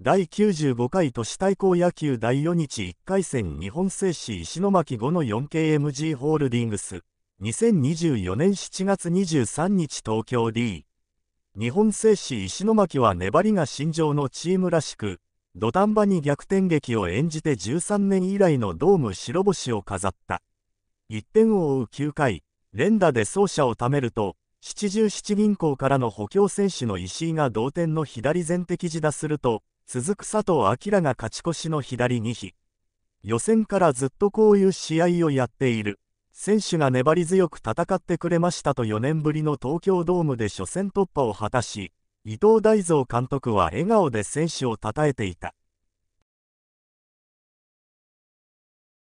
第95回都市対抗野球第4日1回戦日本製紙石巻5の 4KMG ホールディングス2024年7月23日東京 D 日本製紙石巻は粘りが心情のチームらしく土壇場に逆転劇を演じて13年以来のドーム白星を飾った1点を追う9回連打で走者を貯めると七十七銀行からの補強選手の石井が同点の左前敵自打すると続く佐藤明が勝ち越しの左2比予選からずっとこういう試合をやっている選手が粘り強く戦ってくれましたと4年ぶりの東京ドームで初戦突破を果たし伊藤大蔵監督は笑顔で選手を称えていた。